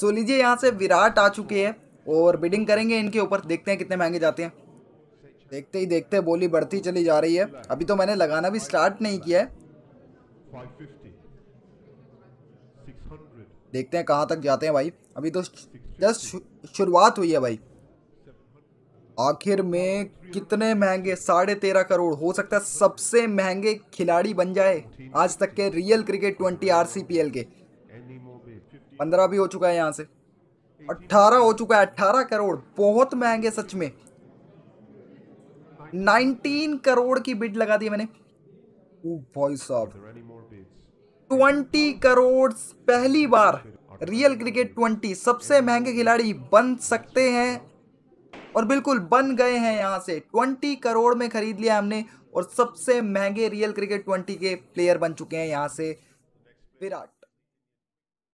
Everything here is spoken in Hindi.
सो लीजिए यहाँ से विराट आ चुके हैं और बिडिंग करेंगे इनके ऊपर देखते हैं कितने महंगे जाते हैं देखते ही देखते बोली बढ़ती चली जा रही है अभी तो मैंने लगाना भी स्टार्ट नहीं किया है देखते हैं कहाँ तक जाते हैं भाई अभी तो जस्ट शुरुआत हुई है भाई आखिर में कितने महंगे साढ़े तेरह करोड़ हो सकता है सबसे महंगे खिलाड़ी बन जाए आज तक के रियल क्रिकेट ट्वेंटी आर के पंद्रह भी हो चुका है यहाँ से अट्ठारह हो चुका है अट्ठारह करोड़ बहुत महंगे सच में नाइनटीन करोड़ की बिड लगा दी मैंने भाई साहब ट्वेंटी करोड़ पहली बार रियल क्रिकेट ट्वेंटी सबसे महंगे खिलाड़ी बन सकते हैं और बिल्कुल बन गए हैं यहाँ से ट्वेंटी करोड़ में खरीद लिया हमने और सबसे महंगे रियल क्रिकेट ट्वेंटी के प्लेयर बन चुके हैं यहाँ से विराट